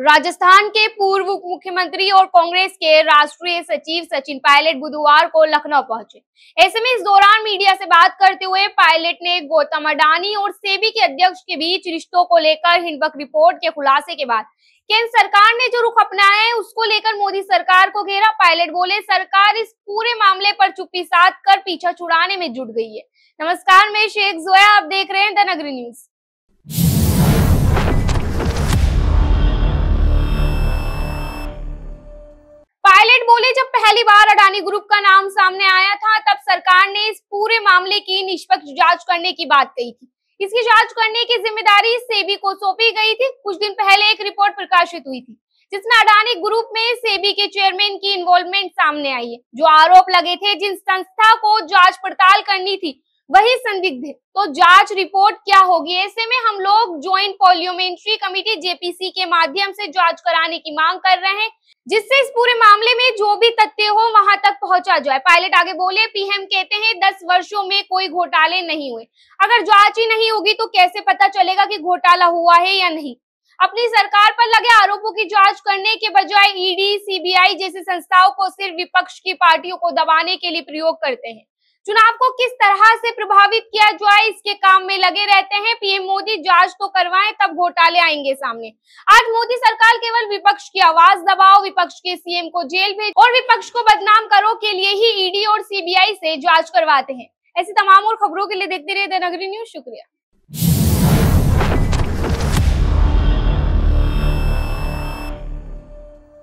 राजस्थान के पूर्व मुख्यमंत्री और कांग्रेस के राष्ट्रीय सचिव सचिन पायलट बुधवार को लखनऊ पहुंचे ऐसे में इस दौरान मीडिया से बात करते हुए पायलट ने गौतम अडानी और सेबी के अध्यक्ष के बीच रिश्तों को लेकर हिंडबक रिपोर्ट के खुलासे के बाद केंद्र सरकार ने जो रुख अपनाया है उसको लेकर मोदी सरकार को घेरा पायलट बोले सरकार इस पूरे मामले पर चुप्पी साध कर पीछा छुड़ाने में जुट गई है नमस्कार मैं शेख जोया आप देख रहे हैं द नगरी न्यूज पहले जब पहली बार अडानी ग्रुप का नाम सामने आया था तब सरकार ने इस पूरे मामले की निष्पक्ष जांच करने की बात कही थी इसकी जांच करने की जिम्मेदारी सेबी को सौंपी गई थी कुछ दिन पहले एक रिपोर्ट प्रकाशित हुई थी जिसमें अडानी ग्रुप में सेबी के चेयरमैन की इन्वॉल्वमेंट सामने आई है जो आरोप लगे थे जिन संस्था को जांच पड़ताल करनी थी वही संदिग्ध तो जांच रिपोर्ट क्या होगी ऐसे में हम लोग ज्वाइंट पोलियोमेंट्री कमेटी जेपीसी के माध्यम से जांच कराने की मांग कर रहे हैं जिससे इस पूरे मामले में जो भी तथ्य हो वहां तक पहुंचा जाए पायलट आगे बोले पीएम कहते हैं दस वर्षों में कोई घोटाले नहीं हुए अगर जांच ही नहीं होगी तो कैसे पता चलेगा कि घोटाला हुआ है या नहीं अपनी सरकार पर लगे आरोपों की जांच करने के बजाय ईडी e सीबीआई जैसी संस्थाओं को सिर्फ विपक्ष की पार्टियों को दबाने के लिए प्रयोग करते हैं चुनाव को किस तरह से प्रभावित किया जाए इसके काम में लगे रहते हैं पीएम मोदी जांच तो करवाएं तब घोटाले आएंगे सामने आज मोदी सरकार केवल विपक्ष की आवाज दबाओ विपक्ष के सीएम को जेल भेज और विपक्ष को बदनाम करो के लिए ही ईडी और सीबीआई से जांच करवाते हैं ऐसी तमाम और खबरों के लिए देखते रहिए नगरी न्यूज शुक्रिया